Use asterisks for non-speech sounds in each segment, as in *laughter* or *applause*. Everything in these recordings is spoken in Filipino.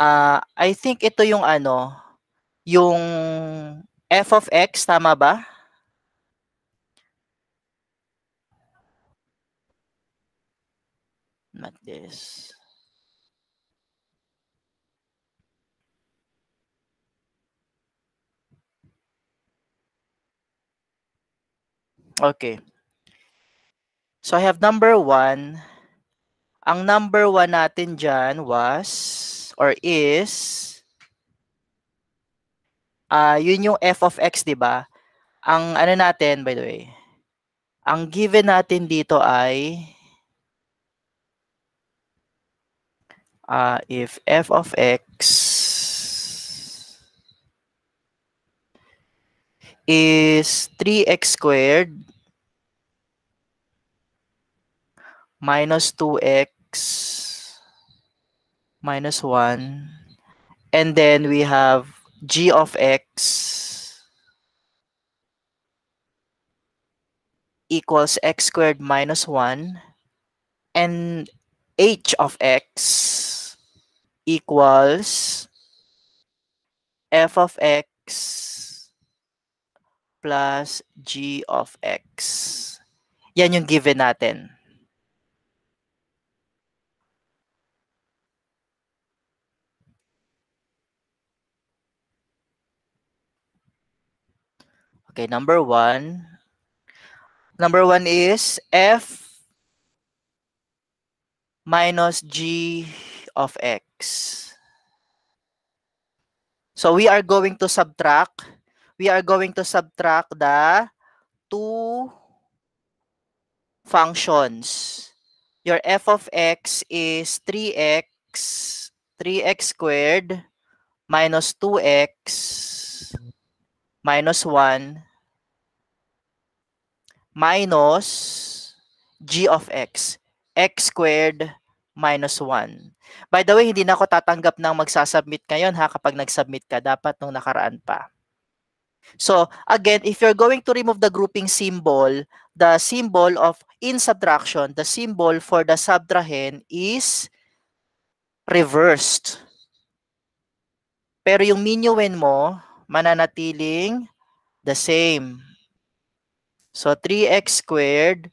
Uh, I think ito yung ano, yung f of x, tama ba? Not this. Okay. So I have number 1. Ang number 1 natin dyan was or is, uh, yun yung f of x, di ba? Ang ano natin, by the way, ang given natin dito ay uh, if f of x is 3x squared minus 2x minus 1. And then we have g of x equals x squared minus 1. And h of x equals f of x plus g of x. Yan yung given natin. Okay, number one. Number one is f minus g of x. So we are going to subtract. We are going to subtract the two functions. Your f of x is 3x, 3x squared minus 2x minus 1 minus g of x. x squared minus 1. By the way, hindi na ako tatanggap ng magsasubmit ngayon ha kapag nag-submit ka. Dapat nung nakaraan pa. So, again, if you're going to remove the grouping symbol, the symbol of, in subtraction, the symbol for the subtrahend is reversed. Pero yung minuend mo, mananatiling the same. So 3x squared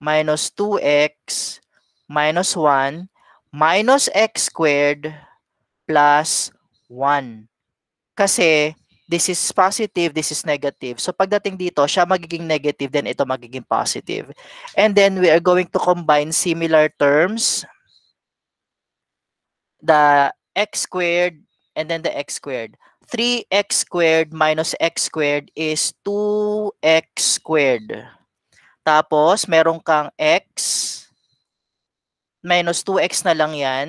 minus 2x minus 1 minus x squared plus 1. Kasi this is positive, this is negative. So pagdating dito, siya magiging negative, then ito magiging positive. And then we are going to combine similar terms. The x squared and then the x squared. 3x squared minus x squared is 2x squared. Tapos, meron kang x, minus 2x na lang yan.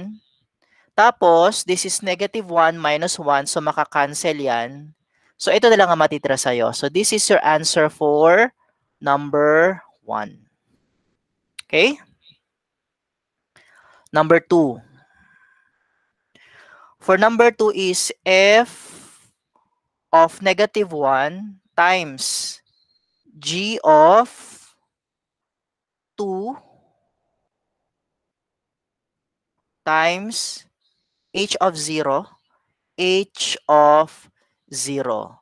Tapos, this is negative 1 minus 1, so makakancel yan. So, ito na lang ang matitira sa'yo. So, this is your answer for number 1. Okay? Number 2. For number 2 is f of negative 1 times g of 2 times h of 0, h of 0.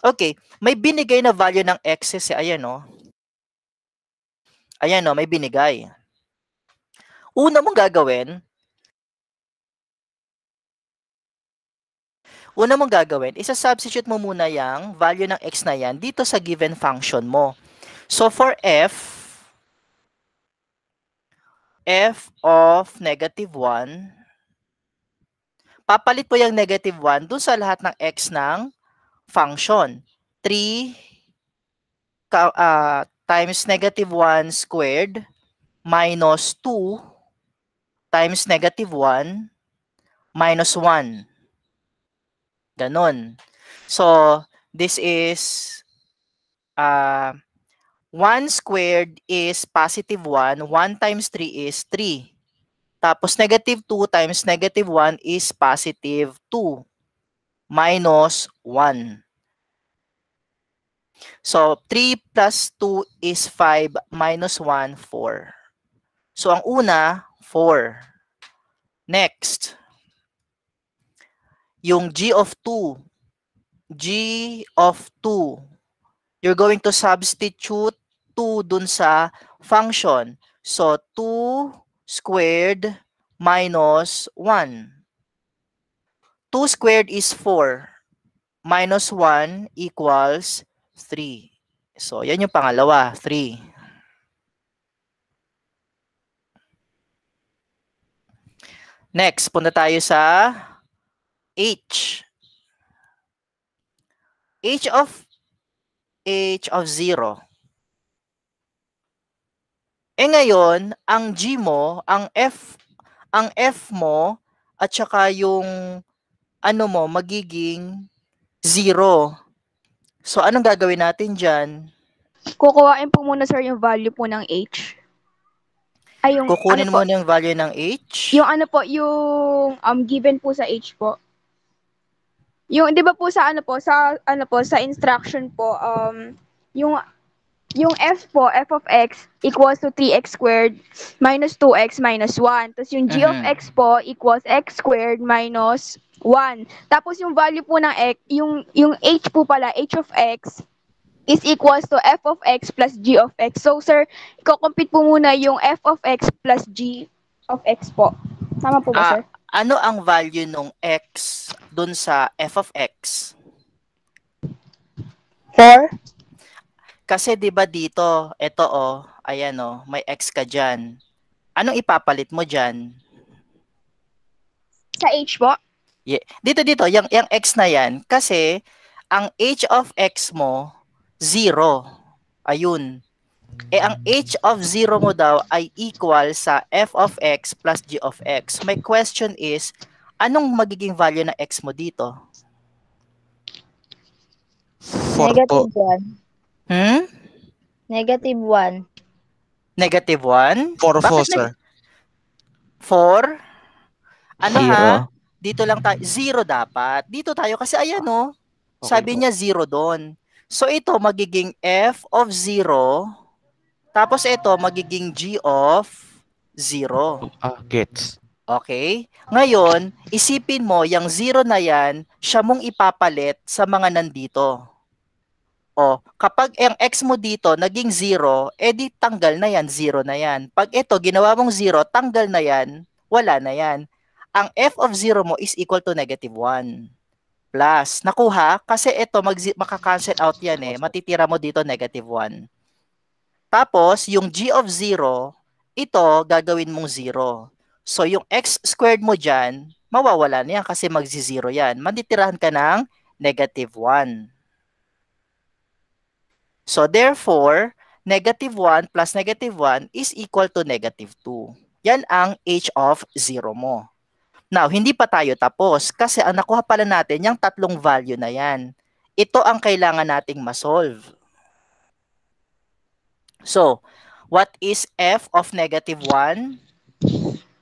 Okay, may binigay na value ng x eh, si ayan no. Oh. Ayan no, oh, may binigay. Una mong gagawin, una mong gagawin, isa-substitute mo muna yung value ng x na yan dito sa given function mo. So, for f, f of negative 1, papalit po yung negative 1 dun sa lahat ng x ng function. 3 uh, ah, times negative 1 squared minus 2 times negative 1 minus 1 ganun. So, this is uh, ah, 1 squared is positive 1. 1 times 3 is 3. Tapos negative 2 times negative 1 is positive 2 minus 1. So, 3 plus 2 is 5 minus 1, 4. So, ang una, 4. Next, yung g of 2, g of 2, you're going to substitute 2 dun sa function. So, 2 squared minus 1. 2 squared is 4. Minus 1 equals 3. So, yan yung pangalawa, 3. Next, punta tayo sa h h of h of 0. Eh ngayon, ang g mo, ang f ang f mo at saka yung ano mo magiging 0. So anong gagawin natin diyan? Kukuhain po muna sir yung value po ng h. Ay, yung, Kukunin ano mo yung value ng h? Yung ano po, yung um, given po sa h po. Yung 'di ba po sa ano po sa ano po sa instruction po um yung yung f po, f of x equals to 3x squared minus 2x minus 1. Tapos yung g uh-huh. of mm-hmm. x po equals x squared minus 1. Tapos yung value po ng x, yung, yung h po pala, h of x is equals to f of x plus g of x. So sir, i-compute po muna yung f of x plus g of x po. Tama po ba, ah, sir? ano ang value nung x dun sa f of x? 4? Kasi 'di ba dito, eto oh, ayan oh, may x ka diyan. Anong ipapalit mo diyan? Sa h po? Yeah. Dito dito, yung yung x na 'yan kasi ang h of x mo 0. Ayun. Eh, ang h of 0 mo daw ay equal sa f of x plus g of x. My question is, anong magiging value ng x mo dito? 4 Negative 1. Hmm? Negative 1. Negative 1? 4 or 4, sir. 4? Ano zero. ha? Dito lang tayo. 0 dapat. Dito tayo kasi ayan o. Oh, okay, sabi po. niya 0 doon. So ito magiging f of 0 tapos ito, magiging g of 0. Ah, gets. Okay? Ngayon, isipin mo, yung 0 na yan, siya mong ipapalit sa mga nandito. O, kapag ang x mo dito naging 0, edi tanggal na yan, 0 na yan. Pag ito, ginawa mong 0, tanggal na yan, wala na yan. Ang f of 0 mo is equal to negative 1. Plus, nakuha, kasi ito, mag- makakancel out yan eh. Matitira mo dito negative 1. Tapos, yung g of 0, ito gagawin mong 0. So, yung x squared mo dyan, mawawala na yan kasi magsi-0 yan. Manditirahan ka ng negative 1. So, therefore, negative 1 plus negative 1 is equal to negative 2. Yan ang h of 0 mo. Now, hindi pa tayo tapos kasi ang nakuha pala natin yung tatlong value na yan. Ito ang kailangan nating masolve. So, what is f of negative 1?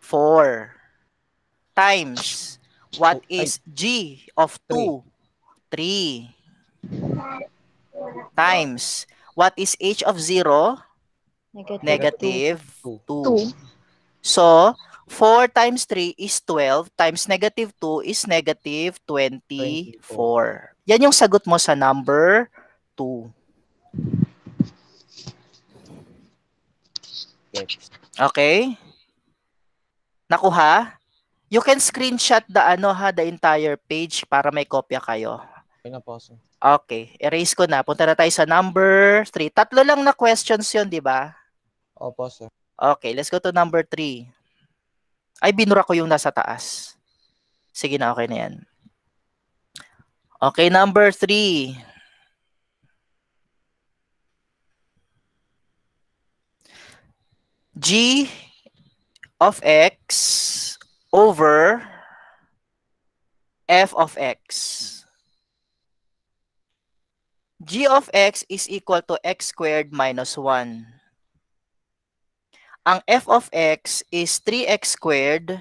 4 times what oh, is g of 2? 3 times what is h of 0? Negative, 2. 2. So, 4 times 3 is 12 times negative 2 is negative 24. 24. Yan yung sagot mo sa number 2. Yes. Okay? Nakuha? You can screenshot the ano ha, the entire page para may kopya kayo. Okay na po. Sir. Okay, erase ko na. Punta na tayo sa number 3. Tatlo lang na questions 'yon, 'di ba? Opo, sir. Okay, let's go to number 3. Ay binura ko yung nasa taas. Sige na, okay na 'yan. Okay, number 3. g of x over f of x. g of x is equal to x squared minus 1. Ang f of x is 3x squared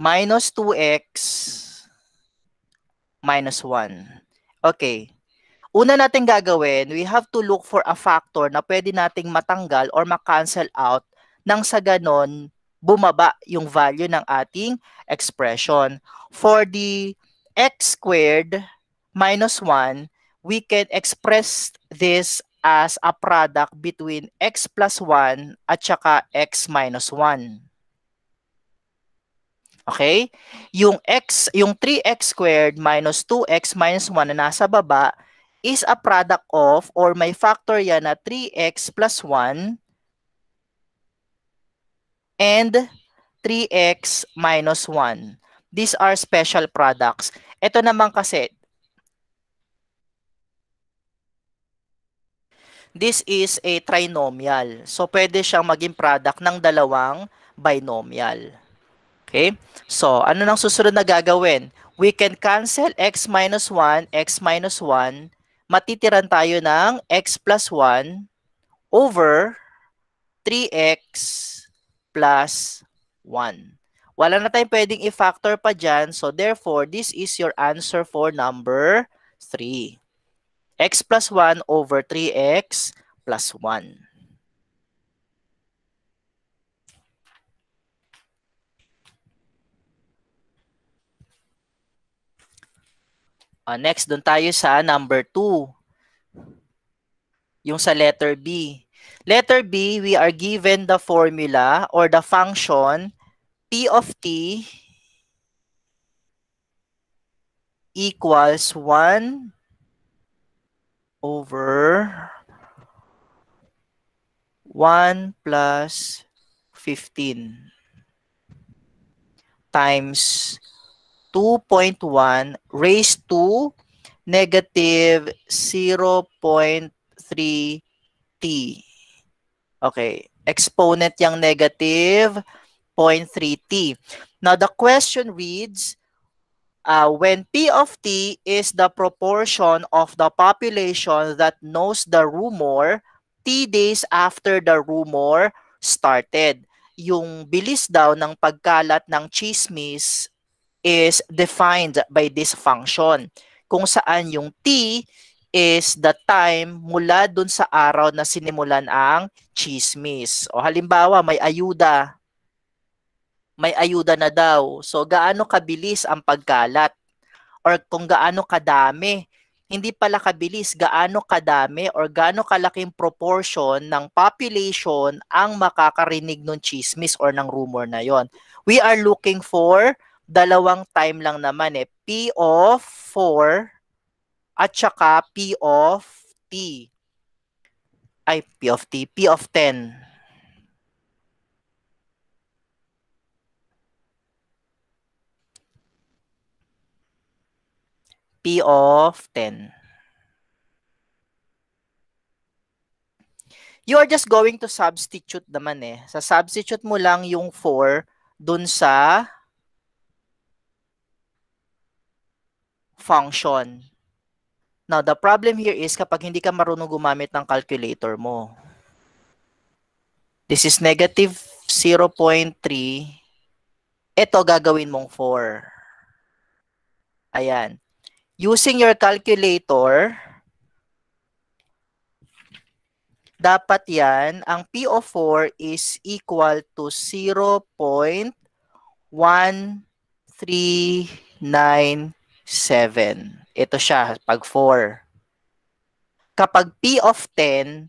minus 2x minus 1. Okay una nating gagawin, we have to look for a factor na pwede nating matanggal or ma-cancel out nang sa ganon bumaba yung value ng ating expression. For the x squared minus 1, we can express this as a product between x plus 1 at saka x minus 1. Okay? Yung x, yung 3x squared minus 2x minus 1 na nasa baba, is a product of or may factor yan na 3x plus 1 and 3x minus 1. These are special products. Ito naman kasi, this is a trinomial. So, pwede siyang maging product ng dalawang binomial. Okay? So, ano nang susunod na gagawin? We can cancel x minus 1, x minus 1, matitiran tayo ng x plus 1 over 3x plus 1. Wala na tayong pwedeng i-factor pa dyan. So, therefore, this is your answer for number 3. x plus 1 over 3x plus 1. Uh, next, doon tayo sa number 2. Yung sa letter B. Letter B, we are given the formula or the function P of T equals 1 over 1 plus 15 times 2.1 raised to negative 0.3 t. Okay, exponent yung negative 0.3 t. Now, the question reads, uh, when P of T is the proportion of the population that knows the rumor T days after the rumor started. Yung bilis daw ng pagkalat ng chismis is defined by this function kung saan yung T is the time mula dun sa araw na sinimulan ang chismis. O halimbawa, may ayuda. May ayuda na daw. So gaano kabilis ang pagkalat? Or kung gaano kadami? Hindi pala kabilis, gaano kadami or gaano kalaking proportion ng population ang makakarinig ng chismis or ng rumor na yon. We are looking for dalawang time lang naman eh. P of 4 at saka P of T. Ay, P of T. P of 10. P of 10. You are just going to substitute naman eh. Sa substitute mo lang yung 4 dun sa function. Now, the problem here is kapag hindi ka marunong gumamit ng calculator mo. This is negative 0.3. Ito gagawin mong 4. Ayan. Using your calculator, dapat yan, ang P of 4 is equal to 0.1395 7. Ito siya, pag 4. Kapag P of 10,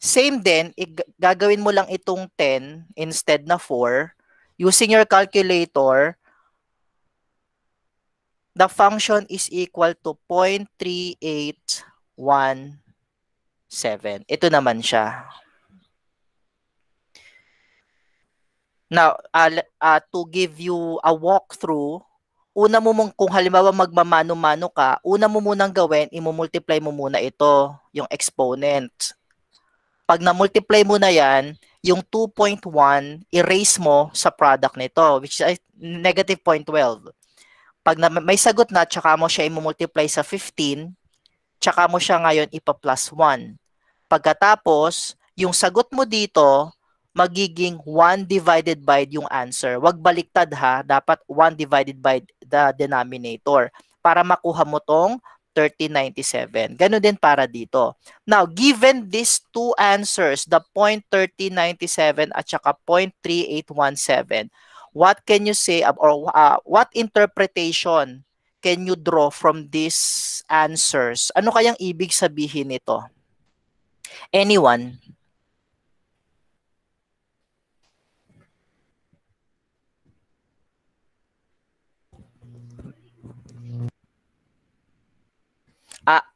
same din, gagawin mo lang itong 10 instead na 4. Using your calculator, the function is equal to 0.3817. Ito naman siya. Now, uh, uh, to give you a walkthrough una mo mong, kung halimbawa magmamano-mano ka, una mo munang gawin, imumultiply mo muna ito, yung exponent. Pag na-multiply mo na yan, yung 2.1, erase mo sa product nito, which is negative 0.12. Pag na, may sagot na, tsaka mo siya imumultiply sa 15, tsaka mo siya ngayon ipa plus 1. Pagkatapos, yung sagot mo dito, magiging 1 divided by yung answer. Huwag baliktad ha, dapat 1 divided by the denominator para makuha mo tong 3097. Ganun din para dito. Now, given these two answers, the 0.3097 at saka 0.3817, what can you say or uh, what interpretation can you draw from these answers? Ano kayang ibig sabihin nito? Anyone?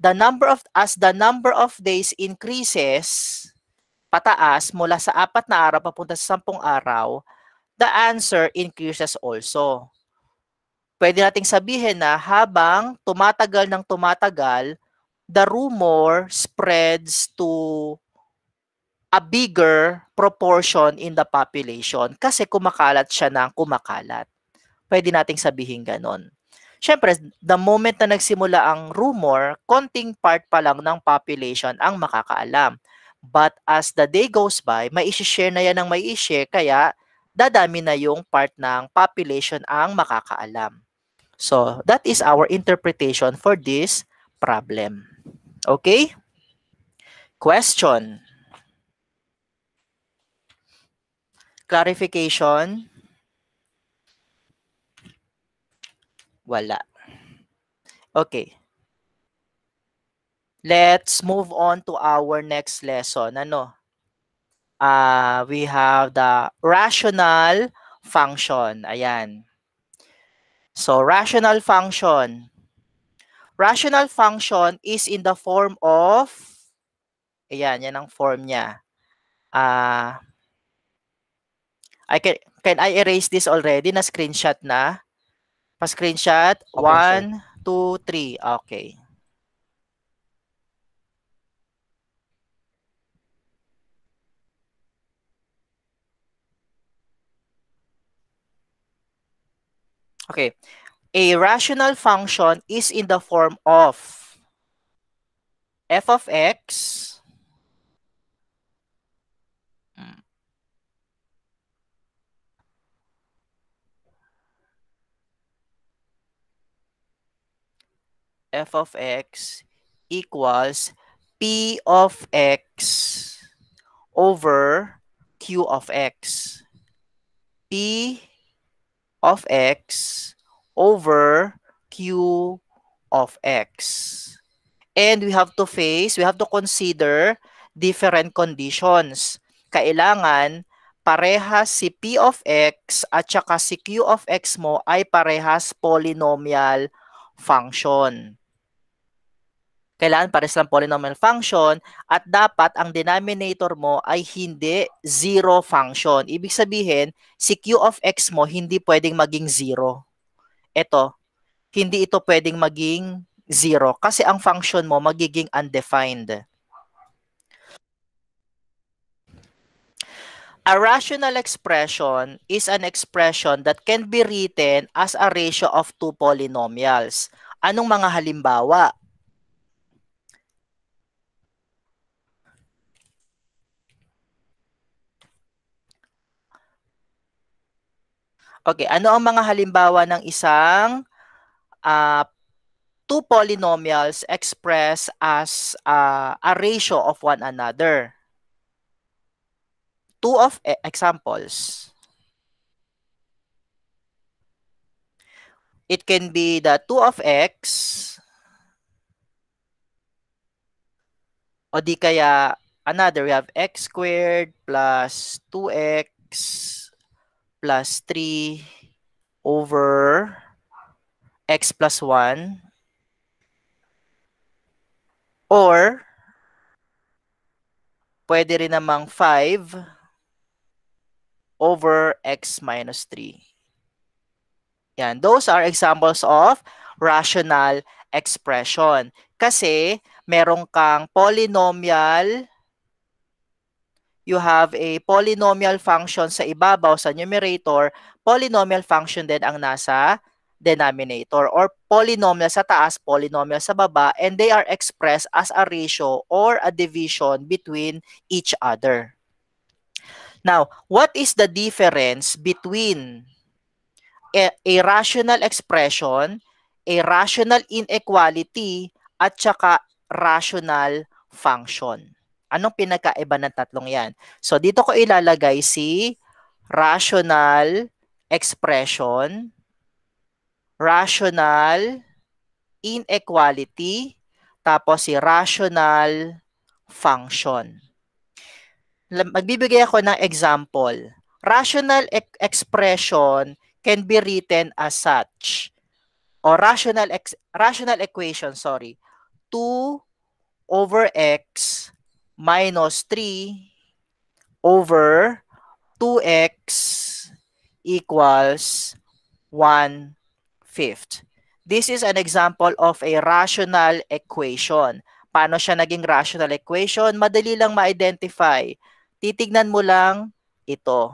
the number of as the number of days increases pataas mula sa apat na araw papunta sa sampung araw, the answer increases also. Pwede nating sabihin na habang tumatagal ng tumatagal, the rumor spreads to a bigger proportion in the population kasi kumakalat siya ng kumakalat. Pwede nating sabihin ganon. Siyempre, the moment na nagsimula ang rumor, konting part pa lang ng population ang makakaalam. But as the day goes by, may share na yan ng may share kaya dadami na yung part ng population ang makakaalam. So, that is our interpretation for this problem. Okay? Question. Clarification. Wala. Okay. Let's move on to our next lesson. Ano? Uh, we have the rational function. Ayan. So, rational function. Rational function is in the form of, ayan, yan ang form niya. Uh, I can, can I erase this already? Na screenshot na? Pa-screenshot. Okay, One, sir. two, three. Okay. Okay. A rational function is in the form of f of x f of x equals p of x over q of x. p of x over q of x. And we have to face, we have to consider different conditions. Kailangan parehas si p of x at saka si q of x mo ay parehas polynomial function. Kailangan pares lang polynomial function at dapat ang denominator mo ay hindi zero function. Ibig sabihin, si q of x mo hindi pwedeng maging zero. Ito, hindi ito pwedeng maging zero kasi ang function mo magiging undefined. A rational expression is an expression that can be written as a ratio of two polynomials. Anong mga halimbawa? Okay, ano ang mga halimbawa ng isang uh, two polynomials express as uh, a ratio of one another? Two of e examples. It can be the 2 of x o di kaya another we have x squared plus 2x plus 3 over x plus 1 or pwede rin namang 5 over x minus 3. Yan. Those are examples of rational expression. Kasi merong kang polynomial you have a polynomial function sa ibabaw sa numerator, polynomial function din ang nasa denominator or polynomial sa taas, polynomial sa baba, and they are expressed as a ratio or a division between each other. Now, what is the difference between a, a rational expression, a rational inequality, at saka rational function? Anong pinakaiba ng tatlong yan? So, dito ko ilalagay si rational expression, rational inequality, tapos si rational function. Magbibigay ako ng example. Rational e- expression can be written as such. O rational, rational equation, sorry. 2 over x minus 3 over 2x equals 1 fifth. This is an example of a rational equation. Paano siya naging rational equation? Madali lang ma-identify. Titignan mo lang ito.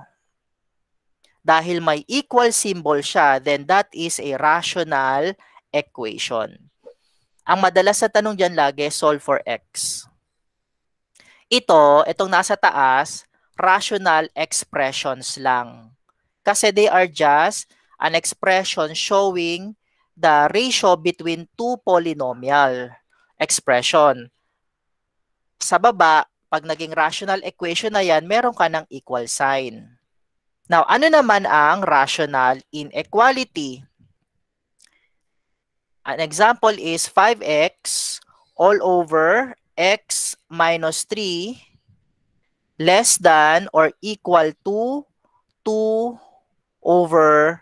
Dahil may equal symbol siya, then that is a rational equation. Ang madalas sa tanong dyan lagi, solve for x. Ito, itong nasa taas, rational expressions lang. Kasi they are just an expression showing the ratio between two polynomial expression. Sa baba, pag naging rational equation na yan, meron ka ng equal sign. Now, ano naman ang rational inequality? An example is 5x all over x minus 3 less than or equal to 2 over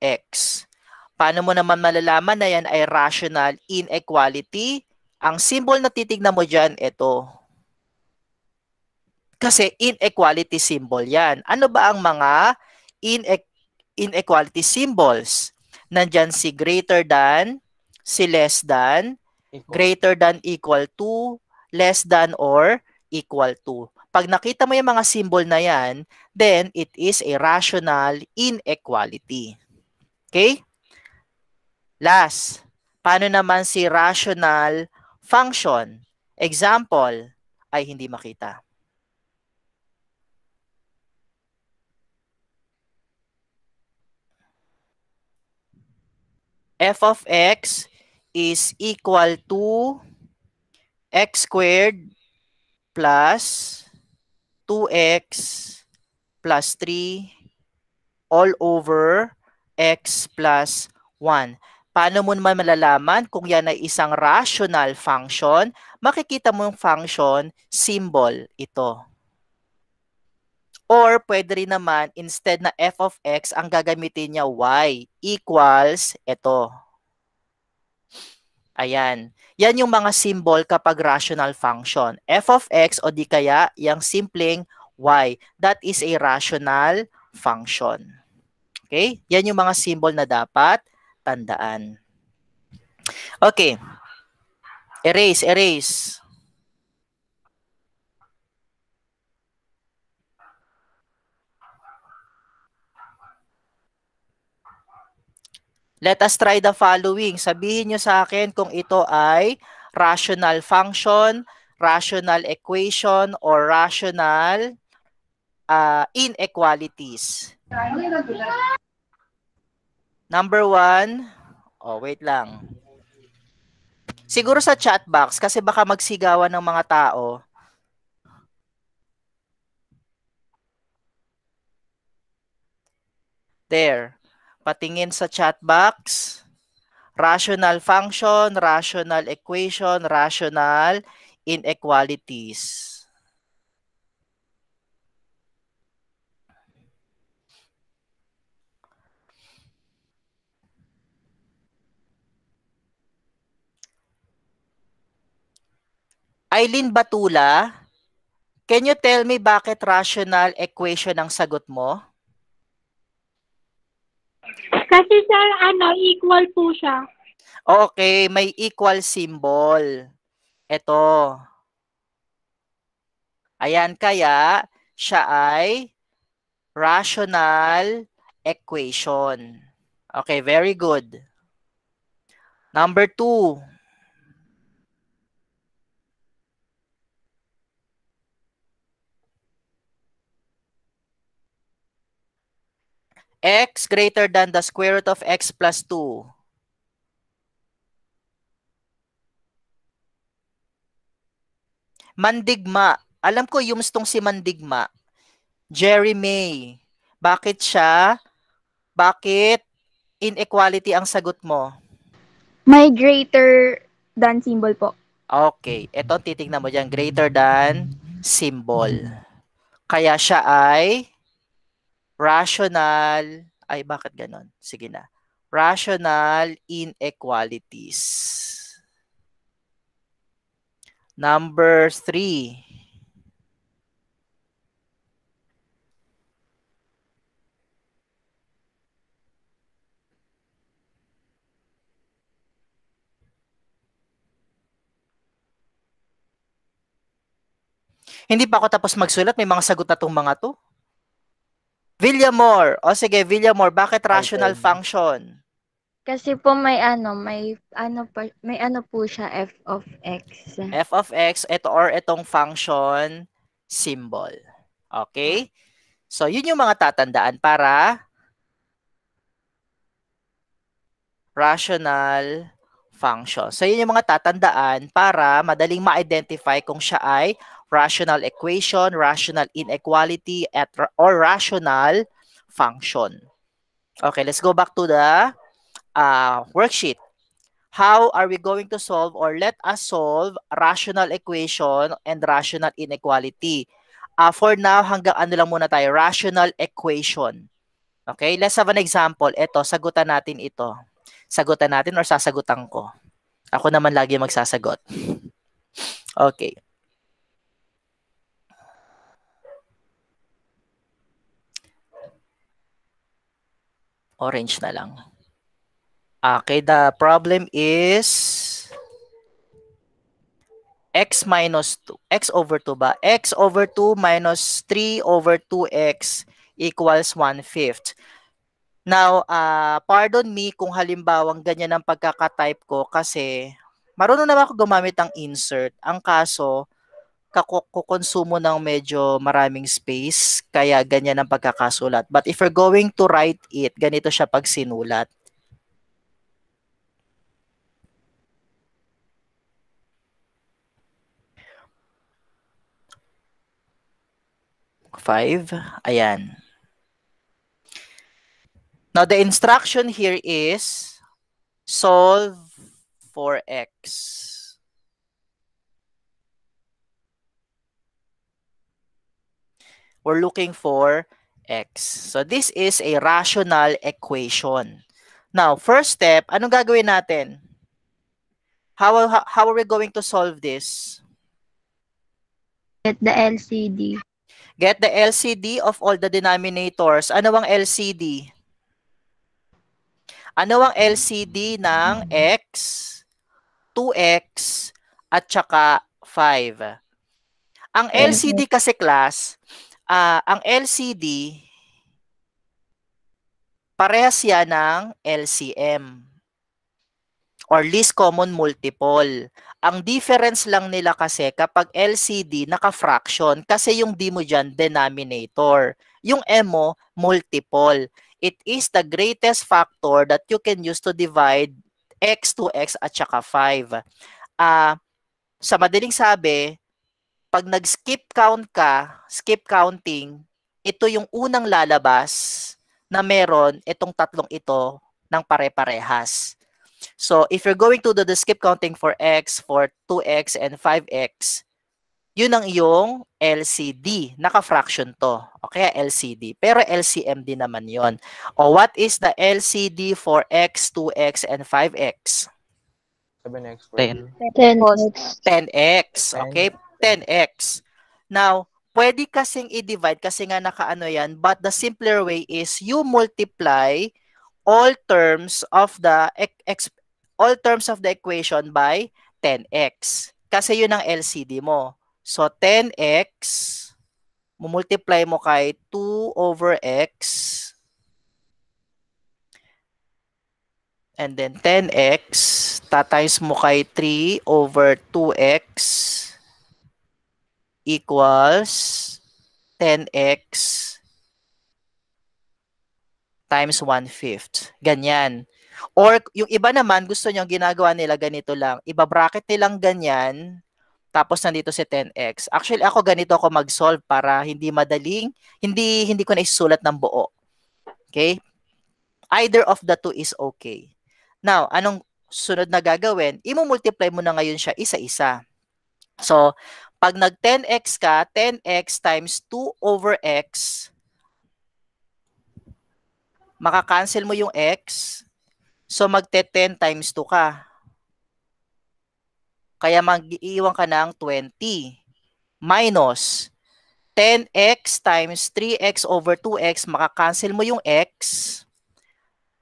x. Paano mo naman malalaman na yan ay rational inequality? Ang symbol na titignan mo dyan, ito. Kasi inequality symbol yan. Ano ba ang mga ine inequality symbols? Nandyan si greater than, si less than, greater than equal to, less than or equal to. Pag nakita mo yung mga symbol na yan, then it is a rational inequality. Okay? Last, paano naman si rational function? Example ay hindi makita. f of x is equal to x squared plus 2x plus 3 all over x plus 1. Paano mo naman malalaman kung yan ay isang rational function? Makikita mo yung function, symbol ito. Or pwede rin naman, instead na f of x, ang gagamitin niya y equals ito. Ayan. Yan yung mga symbol kapag rational function. f of x o di kaya yung simpleng y. That is a rational function. Okay? Yan yung mga symbol na dapat tandaan. Okay. Erase, erase. Let us try the following. Sabihin nyo sa akin kung ito ay rational function, rational equation, or rational uh, inequalities. Number one, oh wait lang. Siguro sa chat box kasi baka magsigawan ng mga tao. There patingin sa chat box. Rational function, rational equation, rational inequalities. Eileen Batula, can you tell me bakit rational equation ang sagot mo? Kasi sir, ano, equal po siya. Okay, may equal symbol. Ito. Ayan, kaya siya ay rational equation. Okay, very good. Number two. x greater than the square root of x plus 2. Mandigma. Alam ko yung stong si Mandigma. Jerry May. Bakit siya? Bakit inequality ang sagot mo? May greater than symbol po. Okay. Ito, titignan mo dyan. Greater than symbol. Kaya siya ay rational, ay bakit ganon? Sige na. Rational inequalities. Number three. Hindi pa ako tapos magsulat, may mga sagot na tong mga to. Villamor. O sige, Villamor, bakit rational okay. function? Kasi po may ano, may ano pa, may ano po siya f of x. f of x ito or itong function symbol. Okay? So yun yung mga tatandaan para rational function. So yun yung mga tatandaan para madaling ma-identify kung siya ay rational equation, rational inequality, at, or rational function. Okay, let's go back to the uh, worksheet. How are we going to solve or let us solve rational equation and rational inequality? Uh, for now, hanggang ano lang muna tayo, rational equation. Okay, let's have an example. Ito, sagutan natin ito. Sagutan natin or sasagutan ko. Ako naman lagi magsasagot. *laughs* Okay. Orange na lang. Okay, the problem is x minus 2. x over 2 ba? x over 2 minus 3 over 2x equals 1 fifth. Now, uh, pardon me kung halimbawang ganyan ang pagkakatype ko kasi marunong naman ako gumamit ng insert. Ang kaso, kukonsumo ng medyo maraming space, kaya ganyan ang pagkakasulat. But if you're going to write it, ganito siya pag sinulat. Five. Ayan. Now, the instruction here is solve for x. we're looking for x. So this is a rational equation. Now, first step, anong gagawin natin? How, how, are we going to solve this? Get the LCD. Get the LCD of all the denominators. Ano ang LCD? Ano ang LCD ng x, 2x, at saka 5? Ang LCD kasi class, uh, ang LCD, parehas yan ng LCM or least common multiple. Ang difference lang nila kasi kapag LCD, naka-fraction kasi yung D mo dyan, denominator. Yung M mo, multiple. It is the greatest factor that you can use to divide x to x at saka 5. Uh, ah, sa madaling sabi, pag nag-skip count ka, skip counting, ito yung unang lalabas na meron itong tatlong ito ng pare-parehas. So, if you're going to do the skip counting for x, for 2x, and 5x, yun ang iyong LCD. Naka-fraction to. Okay, LCD. Pero LCM din naman yon. O what is the LCD for x, 2x, and 5x? 7x. 10. 10. 10x. Okay, 10x. Now, pwede kasing i-divide kasi nga nakaano yan, but the simpler way is you multiply all terms of the ex, all terms of the equation by 10x. Kasi yun ang LCD mo. So 10x multiply mo kay 2 over x and then 10x tatimes mo kay 3 over 2x equals 10x times 1 5 Ganyan. Or yung iba naman, gusto nyo, ginagawa nila ganito lang. Iba-bracket nilang ganyan, tapos nandito si 10x. Actually, ako ganito ako mag-solve para hindi madaling, hindi, hindi ko na isulat ng buo. Okay? Either of the two is okay. Now, anong sunod na gagawin? Imo-multiply mo na ngayon siya isa-isa. So, pag nag 10x ka, 10x times 2 over x, makakancel mo yung x, so magte 10 times 2 ka. Kaya mag-iiwan ka ng 20 minus 10x times 3x over 2x, makakancel mo yung x.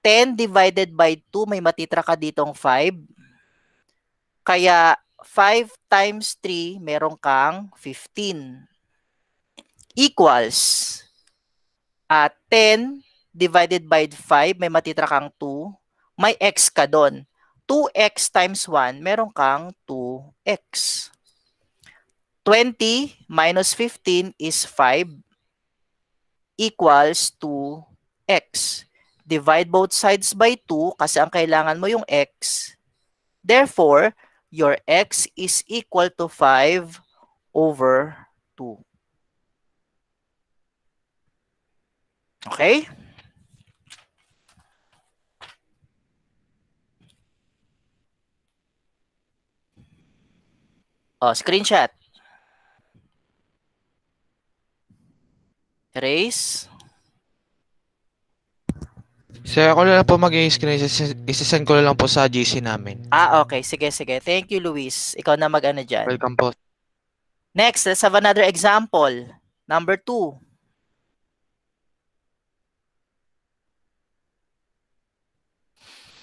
10 divided by 2, may matitra ka ditong 5. Kaya 5 times 3, meron kang 15 equals uh, ah, 10 divided by 5, may matitira kang 2, may x ka doon. 2x times 1, meron kang 2x. 20 minus 15 is 5 equals 2x. Divide both sides by 2 kasi ang kailangan mo yung x. Therefore, your x is equal to 5 over 2. Okay? Oh, screenshot. Erase. Sir, ako na lang po mag-screen. Isisend ko na lang po sa GC namin. Ah, okay. Sige, sige. Thank you, Luis. Ikaw na mag-ano dyan. Welcome po. Next, let's have another example. Number two.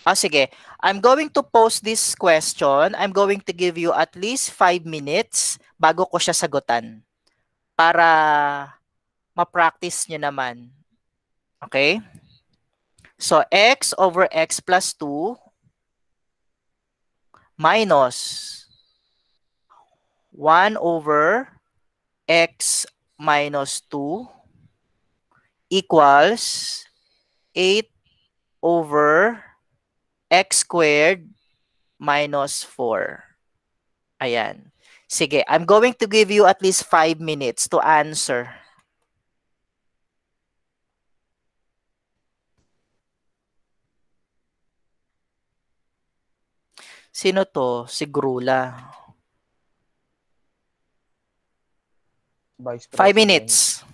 Ah, sige. I'm going to post this question. I'm going to give you at least 5 minutes bago ko siya sagutan para ma-practice nyo naman. Okay? So x over x plus 2 minus 1 over x minus 2 equals 8 over x squared minus 4. Ayan. Sige, I'm going to give you at least 5 minutes to answer. Sino to? Si Grula. Vice Five minutes.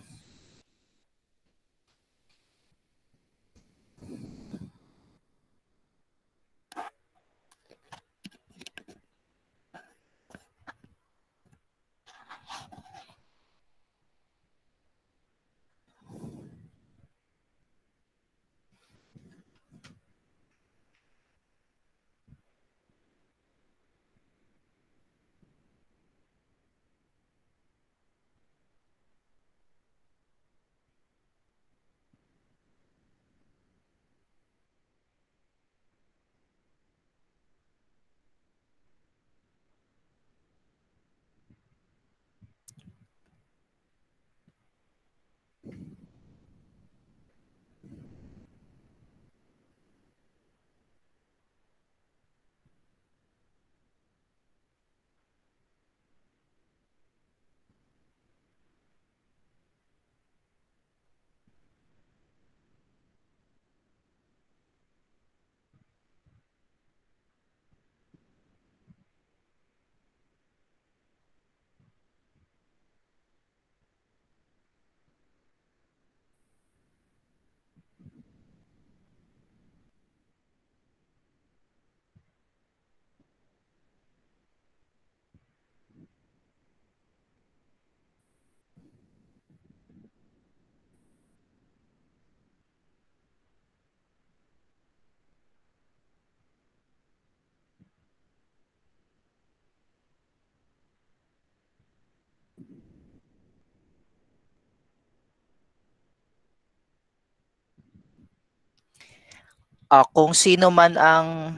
uh, kung sino man ang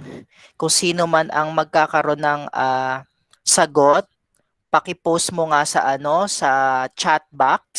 kung sino man ang magkakaroon ng uh, sagot, paki-post mo nga sa ano sa chat box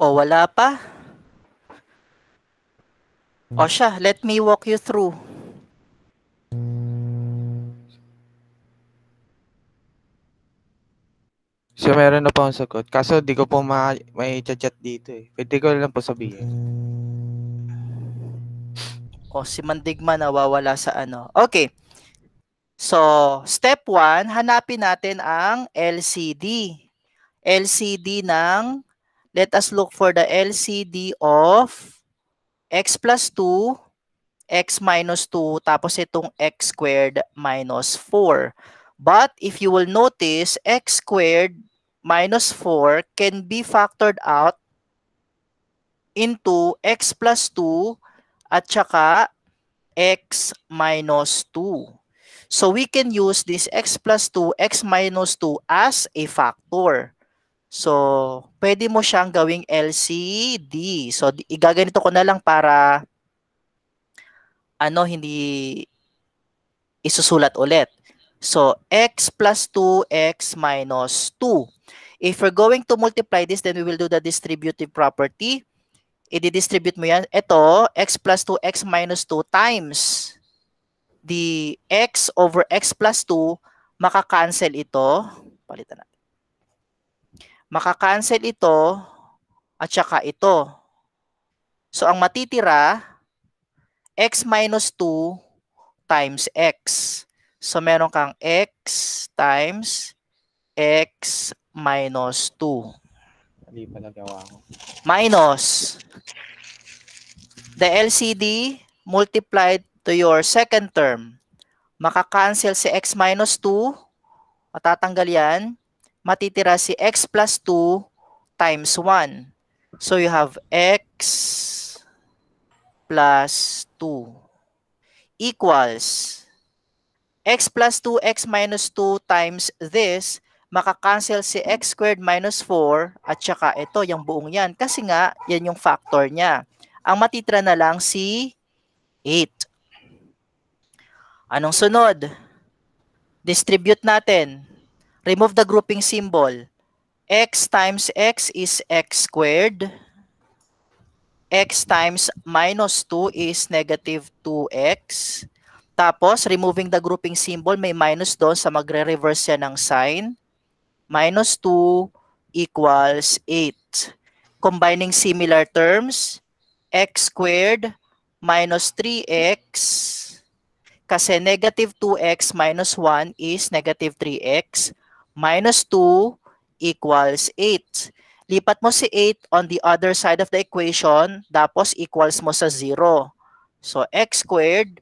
O wala pa? O siya, let me walk you through. So, meron na po akong sagot. Kaso, di ko po ma may chat dito eh. Pwede ko lang po sabihin. O, si Mandigma nawawala sa ano. Okay. So, step 1, hanapin natin ang LCD. LCD ng let us look for the LCD of x plus 2, x minus 2, tapos itong x squared minus 4. But if you will notice, x squared minus 4 can be factored out into x plus 2 at saka x minus 2. So we can use this x plus 2, x minus 2 as a factor. So, pwede mo siyang gawing LCD. So, igaganito ko na lang para ano, hindi isusulat ulit. So, x plus 2x minus 2. If we're going to multiply this, then we will do the distributive property. I-distribute mo yan. Ito, x plus 2x minus 2 times the x over x plus 2, makakancel ito. Palitan na Makakancel ito at saka ito. So ang matitira, x minus 2 times x. So meron kang x times x minus 2. Hindi pa nagawa Minus the LCD multiplied to your second term. Makakancel si x minus 2. Matatanggal yan matitira si x plus 2 times 1. So you have x plus 2 equals x plus 2, x minus 2 times this, makakancel si x squared minus 4 at saka ito, yung buong yan. Kasi nga, yan yung factor niya. Ang matitira na lang si 8. Anong sunod? Distribute natin. Remove the grouping symbol. x times x is x squared. x times minus 2 is negative 2x. Tapos, removing the grouping symbol, may minus doon sa magre-reverse yan ng sign. Minus 2 equals 8. Combining similar terms, x squared minus 3x kasi negative 2x minus 1 is negative 3x minus 2 equals 8. Lipat mo si 8 on the other side of the equation, tapos equals mo sa 0. So, x squared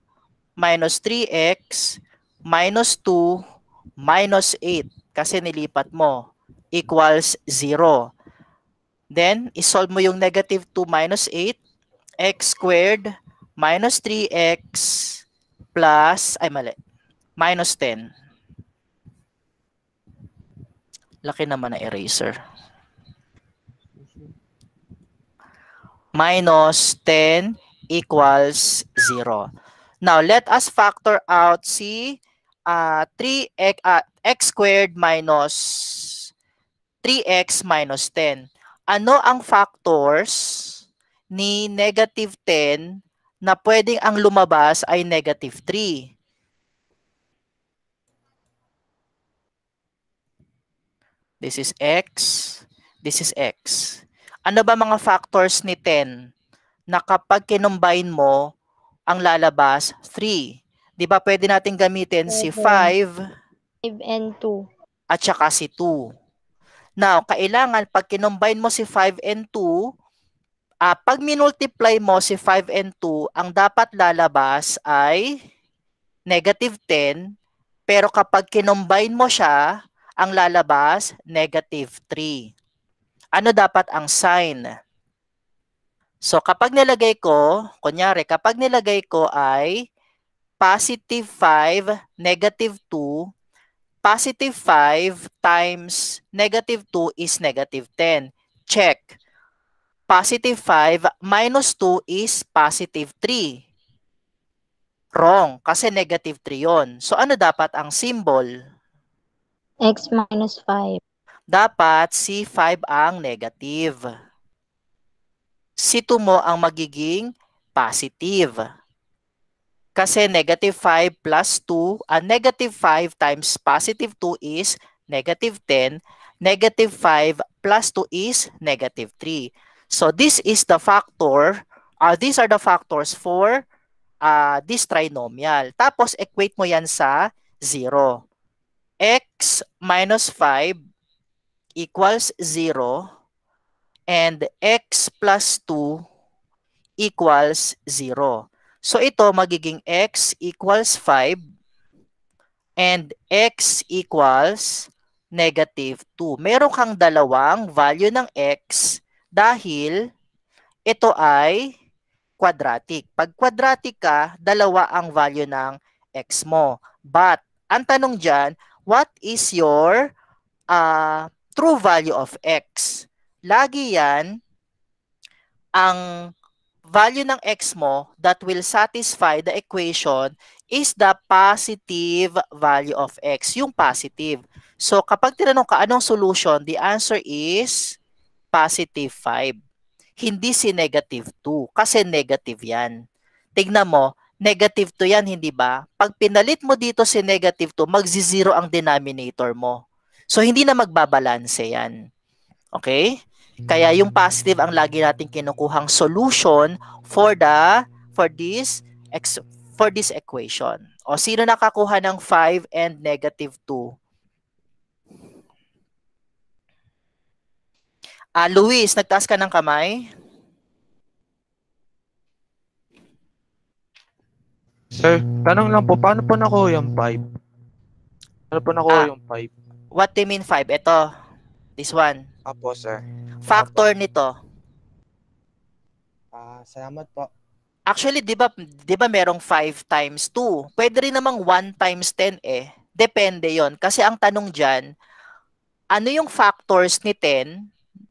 minus 3x minus 2 minus 8 kasi nilipat mo equals 0. Then, isolve mo yung negative 2 minus 8, x squared minus 3x plus, ay mali, minus 10. laki naman na eraser. Minus 10 equals 0. Now, let us factor out si uh, 3x, uh, x squared minus 3x minus 10. Ano ang factors ni negative 10 na pwedeng ang lumabas ay negative 3? This is x. This is x. Ano ba mga factors ni 10 na kapag kinumbine mo, ang lalabas 3. 'Di ba pwede nating gamitin okay. si 5 5 and 2 at saka si 2. Now, kailangan pag kinumbine mo si 5 and 2, uh, ah, pag minultiply mo si 5 and 2, ang dapat lalabas ay negative 10. Pero kapag kinumbine mo siya, ang lalabas, negative 3. Ano dapat ang sign? So kapag nilagay ko, kunyari, kapag nilagay ko ay positive 5, negative 2, positive 5 times negative 2 is negative 10. Check. Positive 5 minus 2 is positive 3. Wrong, kasi negative 3 yon. So ano dapat ang symbol? X minus 5. Dapat si 5 ang negative. C2 mo ang magiging positive. Kasi negative 5 plus 2, uh, ah, negative 5 times positive 2 is negative 10. Negative 5 plus 2 is negative 3. So this is the factor, uh, these are the factors for uh, this trinomial. Tapos equate mo yan sa 0 x minus 5 equals 0 and x plus 2 equals 0. So ito magiging x equals 5 and x equals negative 2. Meron kang dalawang value ng x dahil ito ay quadratic. Pag quadratic ka, dalawa ang value ng x mo. But, ang tanong dyan, what is your uh, true value of x? Lagi yan ang value ng x mo that will satisfy the equation is the positive value of x, yung positive. So kapag tinanong ka anong solution, the answer is positive 5. Hindi si negative 2 kasi negative yan. Tignan mo, negative 2 yan, hindi ba? Pag pinalit mo dito si negative 2, magzi-zero ang denominator mo. So, hindi na magbabalanse yan. Okay? Kaya yung positive ang lagi nating kinukuhang solution for the for this ex, for this equation. O sino nakakuha ng 5 and negative 2? Ah, Luis, nagtaas ka ng kamay? Sir, tanong lang po, paano po nakuha yung 5? Paano po nakuha ah, yung 5? What do you mean 5? Ito. This one. Apo, sir. Factor Apo. nito. Ah, salamat po. Actually, 'di ba 'di ba merong 5 times 2? Pwede rin namang 1 times 10 eh. Depende 'yon kasi ang tanong diyan, ano yung factors ni 10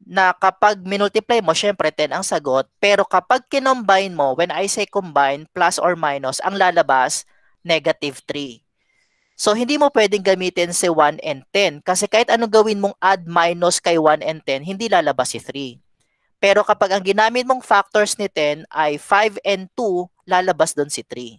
na kapag minultiply mo, syempre 10 ang sagot. Pero kapag kinombine mo, when I say combine, plus or minus, ang lalabas, negative 3. So, hindi mo pwedeng gamitin si 1 and 10 kasi kahit anong gawin mong add minus kay 1 and 10, hindi lalabas si 3. Pero kapag ang ginamit mong factors ni 10 ay 5 and 2, lalabas doon si 3.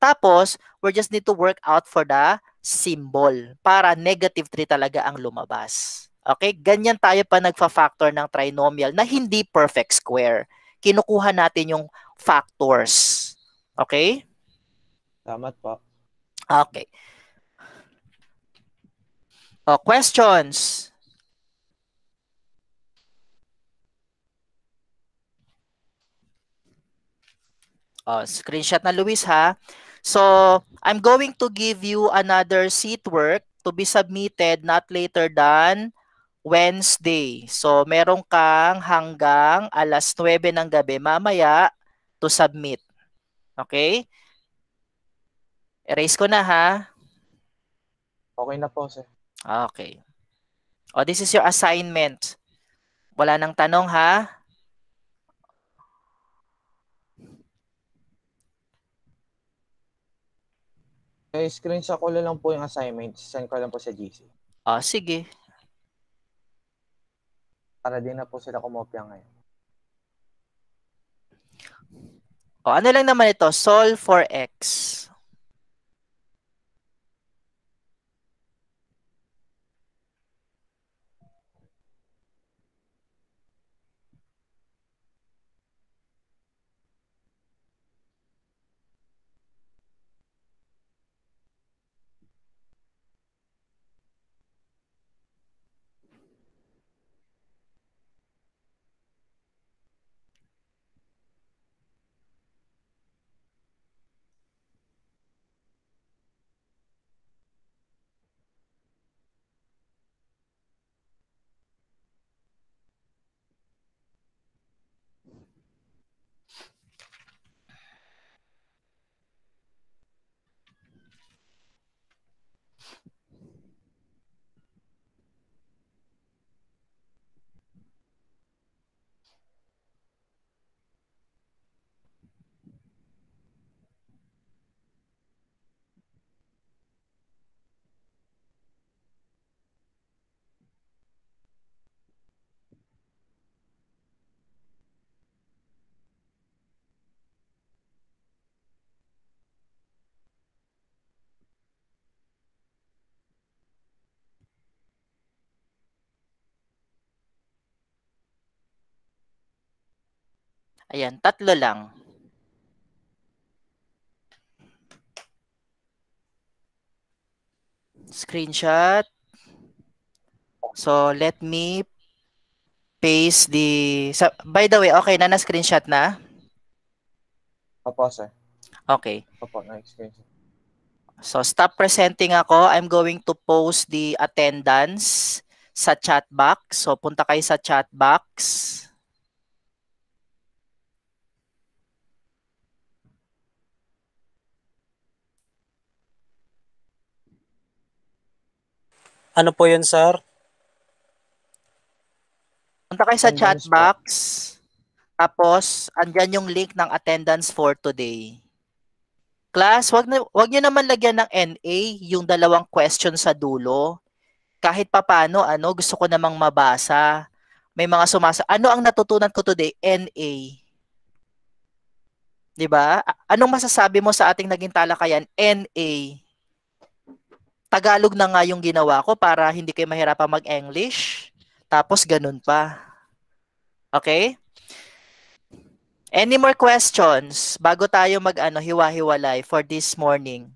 Tapos, we just need to work out for the symbol para negative 3 talaga ang lumabas. Okay? Ganyan tayo pa nagfa-factor ng trinomial na hindi perfect square. Kinukuha natin yung factors. Okay? Tama po. Okay. Oh, questions? Oh, screenshot na Luis ha. So, I'm going to give you another seat work to be submitted not later than Wednesday. So, meron kang hanggang alas 9 ng gabi mamaya to submit. Okay? Erase ko na ha. Okay na po, sir. Okay. Oh, this is your assignment. Wala nang tanong ha. Okay, eh, screenshot ko lang po yung assignment. Send ko lang po sa GC. Ah, sige para din na po sila kumopya ngayon. O, ano lang naman ito? Solve for x. Ayan, tatlo lang. Screenshot. So, let me paste the... So, by the way, okay na na-screenshot na? Opo, sir. Okay. Opo, na-screenshot. So, stop presenting ako. I'm going to post the attendance sa chat box. So, punta kayo sa chat box. Ano po yun, sir? Punta kayo sa ano chat box. Tapos, andyan yung link ng attendance for today. Class, wag, na, wag nyo naman lagyan ng NA yung dalawang question sa dulo. Kahit pa paano, ano, gusto ko namang mabasa. May mga sumasa. Ano ang natutunan ko today? NA. 'Di ba? Anong masasabi mo sa ating naging talakayan? NA. Tagalog na nga yung ginawa ko para hindi kayo mahirapan mag-English. Tapos ganun pa. Okay? Any more questions bago tayo mag-ano hiwa-hiwalay for this morning?